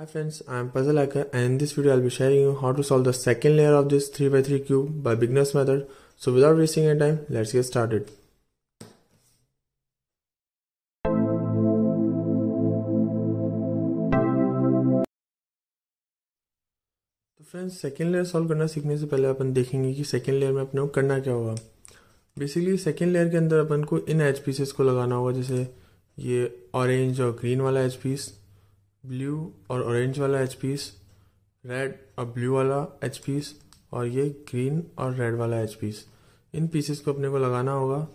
Hi friends, I am Puzzle Hacker and in this video I will be sharing you how to solve the second layer of this 3x3 cube by beginner's method. So without wasting any time, let's get started. तो friends second layer solve करना सीखने से पहले अपन देखेंगे कि second layer में अपने को करना क्या होगा बेसिकली सेकेंड लेयर के अंदर अपन को इन एच पीसेस को लगाना होगा जैसे ये ऑरेंज और ग्रीन वाला एच पीस ब्लू और ऑरेंज वाला एच पीस रेड और ब्लू वाला एच पीस और ये ग्रीन और रेड वाला एच पीस इन पीसेस को अपने को लगाना होगा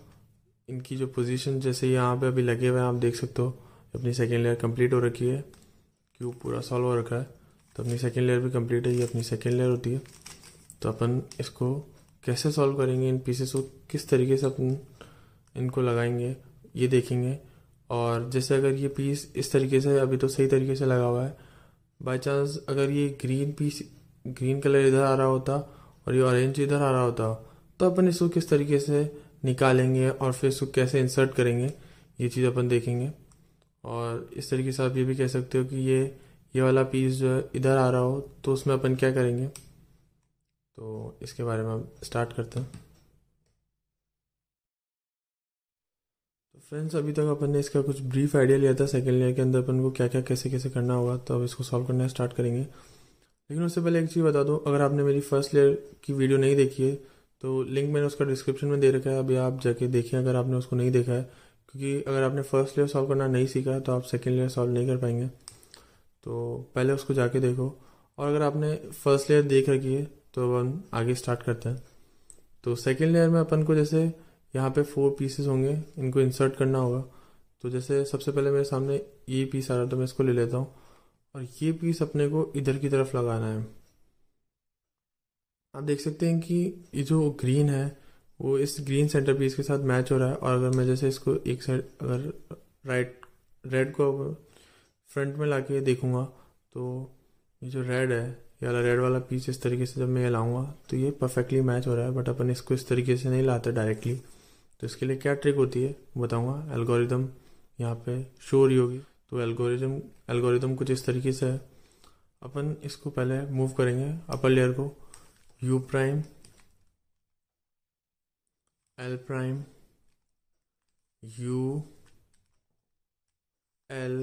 इनकी जो पोजीशन जैसे यहाँ पे अभी लगे हुए हैं आप देख सकते हो अपनी सेकेंड लेयर कंप्लीट हो रखी है क्यों पूरा सॉल्व हो रखा है तो अपनी सेकेंड लेयर भी कंप्लीट है ये अपनी सेकेंड लेयर होती है तो अपन इसको कैसे सॉल्व करेंगे इन पीसेस को किस तरीके से अपन इनको लगाएंगे ये देखेंगे और जैसे अगर ये पीस इस तरीके से अभी तो सही तरीके से लगा हुआ है बाई चांस अगर ये ग्रीन पीस ग्रीन कलर इधर आ रहा होता और ये ऑरेंज इधर आ रहा होता तो अपन इसको किस तरीके से निकालेंगे और फिर इसको कैसे इंसर्ट करेंगे ये चीज़ अपन देखेंगे और इस तरीके से आप ये भी कह सकते हो कि ये ये वाला पीस जो है इधर आ रहा हो तो उसमें अपन क्या करेंगे तो इसके बारे में हम स्टार्ट करते हैं फ्रेंड्स अभी तक अपन ने इसका कुछ ब्रीफ आइडिया लिया था सेकेंड लेयर के अंदर अपन को क्या क्या कैसे कैसे करना होगा तो अब इसको सॉल्व करना स्टार्ट करेंगे लेकिन उससे पहले एक चीज़ बता दो अगर आपने मेरी फर्स्ट लेयर की वीडियो नहीं देखी है तो लिंक मैंने उसका डिस्क्रिप्शन में दे रखा है अभी आप जाके देखें अगर आपने उसको नहीं देखा है क्योंकि अगर आपने फर्स्ट लेयर सॉल्व करना नहीं सीखा है तो आप सेकेंड लेयर सॉल्व नहीं कर पाएंगे तो पहले उसको जाके देखो और अगर आपने फर्स्ट लेयर देख रखी है तो अपन आगे स्टार्ट करते हैं तो सेकेंड लेयर में अपन को जैसे यहाँ पे फोर पीसेस होंगे इनको इंसर्ट करना होगा तो जैसे सबसे पहले मेरे सामने ये पीस आ रहा है तो मैं इसको ले लेता हूँ और ये पीस अपने को इधर की तरफ लगाना है आप देख सकते हैं कि ये जो ग्रीन है वो इस ग्रीन सेंटर पीस के साथ मैच हो रहा है और अगर मैं जैसे इसको एक साइड अगर राइट रेड को फ्रंट में ला के देखूंगा तो ये जो रेड है ये वाला रेड वाला पीस इस तरीके से जब मैं ये लाऊंगा तो ये परफेक्टली मैच हो रहा है बट अपन इसको इस तरीके से नहीं लाते डायरेक्टली तो इसके लिए क्या ट्रिक होती है बताऊंगा एल्गोरिदम यहाँ पे शो रही होगी तो एल्गोरिदम एल्गोरिदम कुछ इस तरीके से है अपन इसको पहले मूव करेंगे अपर लेयर को U prime L prime U L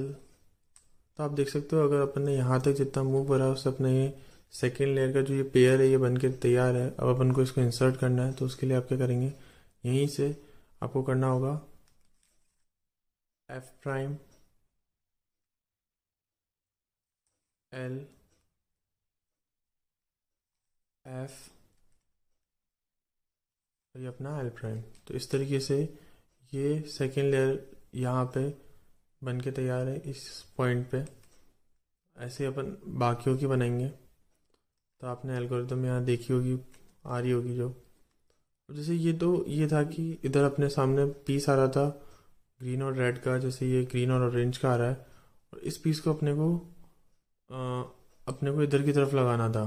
तो आप देख सकते हो अगर अपन ने यहाँ तक जितना मूव करा उससे अपने ये सेकेंड लेयर का जो ये पेयर है ये बनकर तैयार है अब अपन को इसको इंसर्ट करना है तो उसके लिए आप क्या करेंगे यहीं से आपको करना होगा एफ प्राइम एल एफ और ये अपना एल प्राइम तो इस तरीके से ये सेकेंड लेयर यहाँ पे बन के तैयार है इस पॉइंट पे ऐसे अपन बाकियों की बनाएंगे तो आपने एल्गोरिथम यहाँ देखी होगी आ रही होगी जो जैसे ये तो ये था कि इधर अपने सामने पीस आ रहा था ग्रीन और रेड का जैसे ये ग्रीन और ऑरेंज का आ रहा है और इस पीस को अपने को आ, अपने को इधर की तरफ लगाना था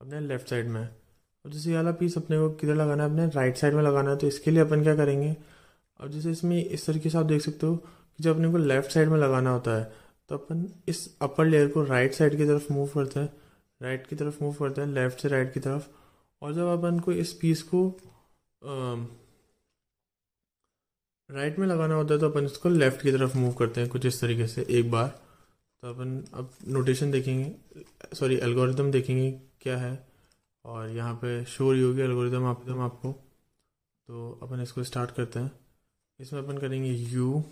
अपने लेफ्ट साइड में और जैसे ये वाला पीस अपने को किधर लगाना है अपने राइट साइड में लगाना है तो इसके लिए अपन क्या करेंगे अब जैसे इसमें इस तरीके से आप देख सकते हो कि जब अपने को लेफ्ट साइड में लगाना होता है तो अपन इस अपर लेयर को राइट साइड की तरफ मूव करते हैं राइट की तरफ मूव करते हैं लेफ्ट से राइट की तरफ और जब अपन को इस पीस को राइट में लगाना होता है तो अपन इसको लेफ़्ट की तरफ मूव करते हैं कुछ इस तरीके से एक बार तो अपन अब नोटेशन देखेंगे सॉरी एल्गोरिदम देखेंगे क्या है और यहाँ पे शोर ही होगी एल्गोरिथम आप, आपको तो अपन इसको स्टार्ट करते हैं इसमें अपन करेंगे यू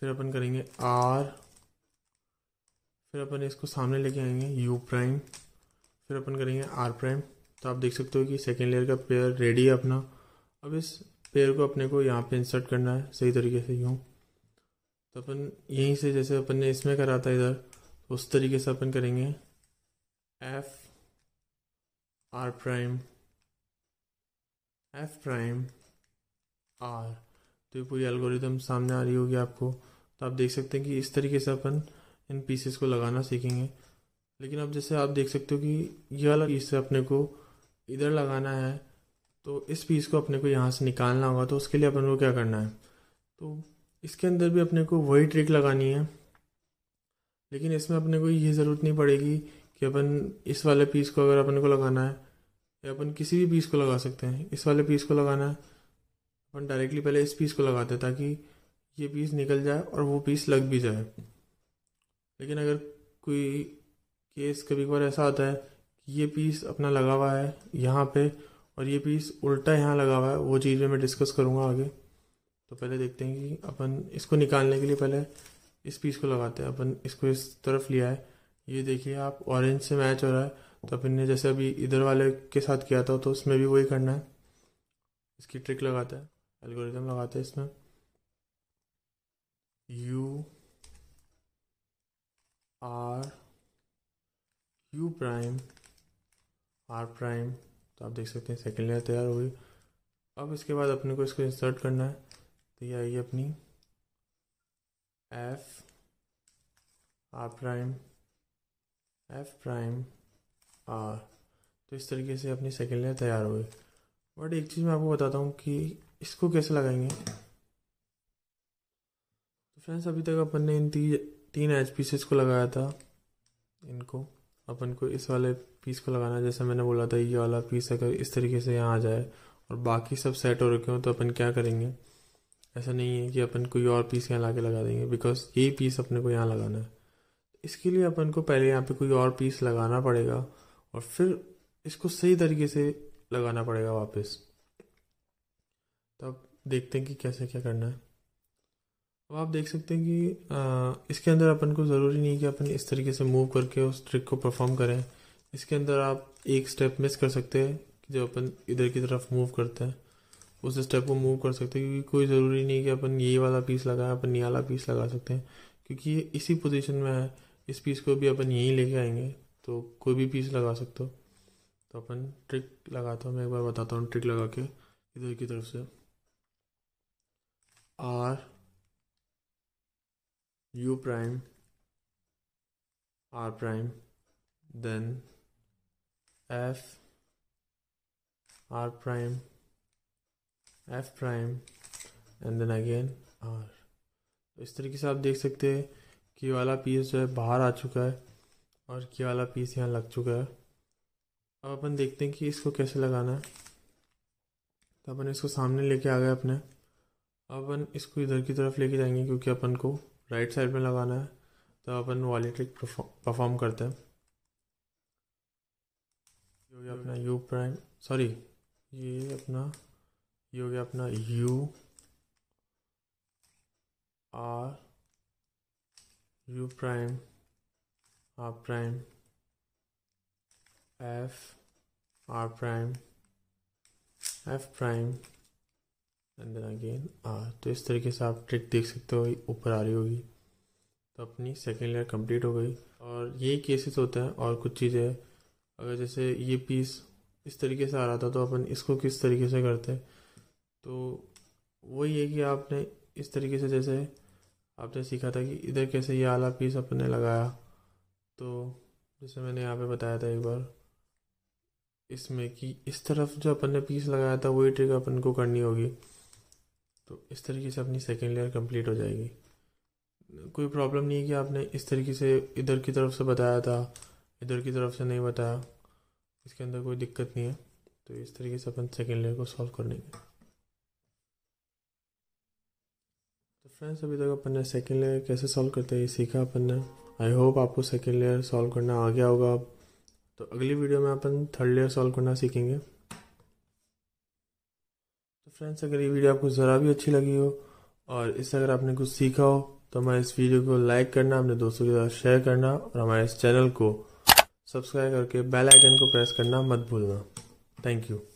फिर अपन करेंगे आर फिर अपन इसको सामने लेके आएंगे यू प्राइम फिर अपन करेंगे आर प्राइम तो आप देख सकते हो कि सेकेंड लेयर का पेयर रेडी है अपना अब इस पेयर को अपने को यहाँ पे इंसर्ट करना है सही तरीके से यूँ तो अपन यहीं से जैसे अपन ने इसमें करा था इधर तो उस तरीके से अपन करेंगे F R prime F prime R तो ये पूरी एल्गोरिदम सामने आ रही होगी आपको तो आप देख सकते हैं कि इस तरीके से अपन इन पीसेस को लगाना सीखेंगे लेकिन अब जैसे आप देख सकते हो कि यह वाला पीस अपने को इधर लगाना है तो इस पीस को अपने को यहाँ से निकालना होगा तो उसके लिए अपन को क्या करना है तो इसके अंदर भी अपने को वही ट्रिक लगानी है लेकिन इसमें अपने को ये ज़रूरत नहीं पड़ेगी कि अपन इस वाले पीस को अगर अपने को लगाना है या अपन किसी भी पीस को लगा सकते हैं इस वाले पीस को लगाना है अपन डायरेक्टली पहले इस पीस को लगाते हैं ताकि ये पीस निकल जाए और वो पीस लग भी जाए लेकिन अगर कोई केस कभी कभार ऐसा होता है कि ये पीस अपना लगा हुआ है यहाँ पे और ये पीस उल्टा यहाँ लगा हुआ है वो चीज़ मैं डिस्कस करूँगा आगे तो पहले देखते हैं कि अपन इसको निकालने के लिए पहले इस पीस को लगाते हैं अपन इसको इस तरफ लिया है ये देखिए आप ऑरेंज से मैच हो रहा है तो अपन ने जैसे अभी इधर वाले के साथ किया था तो उसमें भी वही करना है इसकी ट्रिक लगाता है एल्गोरिज्म लगाते हैं इसमें U R U prime R prime तो आप देख सकते हैं सेकेंड लेयर तैयार हो गई अब इसके बाद अपने को इसको इंसर्ट करना है तो ये आएगी अपनी F R prime F prime R तो इस तरीके से अपनी सेकेंड लेयर तैयार हो गई बट एक चीज़ मैं आपको बताता हूँ कि इसको कैसे लगाएंगे तो फ्रेंड्स अभी तक अपन ने इन ती, तीन एच पीसेस को लगाया था इनको अपन को इस वाले पीस को लगाना है जैसे मैंने बोला था ये वाला पीस अगर इस तरीके से यहाँ आ जाए और बाकी सब सेट हो रखे हों तो अपन क्या करेंगे ऐसा नहीं है कि अपन कोई और पीस यहाँ ला के लगा देंगे बिकॉज ये पीस अपने को यहाँ लगाना है इसके लिए अपन को पहले यहाँ पे कोई और पीस लगाना पड़ेगा और फिर इसको सही तरीके से लगाना पड़ेगा वापस तब तो देखते हैं कि कैसे क्या करना है अब आप देख सकते हैं कि आ, इसके अंदर अपन को ज़रूरी नहीं कि अपन इस तरीके से मूव करके उस ट्रिक को परफॉर्म करें इसके अंदर आप एक स्टेप मिस कर सकते हैं कि जब अपन इधर की तरफ मूव करते हैं उस स्टेप को मूव कर सकते हैं क्योंकि कोई ज़रूरी नहीं कि अपन ये वाला पीस लगाएं अपन ये वाला पीस लगा सकते हैं क्योंकि ये इसी पोजिशन में है इस पीस को भी अपन यहीं लेके आएंगे तो कोई भी पीस लगा सकते हो तो अपन ट्रिक लगाता हूँ मैं एक बार बताता हूँ ट्रिक लगा के इधर की तरफ से R u prime r prime then f r prime f prime and then again r तो इस तरीके से आप देख सकते हैं कि वाला पीस जो है बाहर आ चुका है और कि वाला पीस यहाँ लग चुका है अब अपन देखते हैं कि इसको कैसे लगाना है तो अपन इसको सामने लेके आ गए अपने अब अपन इसको इधर की तरफ लेके जाएंगे क्योंकि अपन को राइट साइड में लगाना है तो अपन वाली क्लिक परफॉर्म करते हैं ये हो गया अपना यू प्राइम सॉरी ये अपना ये हो गया अपना U R U prime R prime F R prime F prime and then again तो इस तरीके से आप ट्रिक देख सकते हो ऊपर आ रही होगी तो अपनी सेकेंड लेयर कंप्लीट हो गई और ये केसेस होते हैं और कुछ चीज़ें अगर जैसे ये पीस इस तरीके से आ रहा था तो अपन इसको किस तरीके से करते तो वही है कि आपने इस तरीके से जैसे आपने सीखा था कि इधर कैसे ये आला पीस अपन ने लगाया तो जैसे मैंने यहाँ पे बताया था एक बार इसमें कि इस तरफ जो अपन ने पीस लगाया था वही ट्रिक अपन को करनी होगी तो इस तरीके से अपनी सेकेंड लेयर कंप्लीट हो जाएगी कोई प्रॉब्लम नहीं है कि आपने इस तरीके से इधर की तरफ से बताया था इधर की तरफ से नहीं बताया इसके अंदर कोई दिक्कत नहीं है तो इस तरीके से अपन सेकेंड लेयर को सॉल्व कर लेंगे तो फ्रेंड्स अभी तक अपन ने सेकेंड लेयर कैसे सॉल्व करते हैं ये सीखा अपन ने आई होप आपको सेकेंड लेयर सॉल्व करना आ गया होगा अब तो अगली वीडियो में अपन थर्ड लेयर सॉल्व करना सीखेंगे फ्रेंड्स अगर ये वीडियो आपको ज़रा भी अच्छी लगी हो और इससे अगर आपने कुछ सीखा हो तो हमारे इस वीडियो को लाइक करना अपने दोस्तों के साथ शेयर करना और हमारे इस चैनल को सब्सक्राइब करके बेल आइकन को प्रेस करना मत भूलना थैंक यू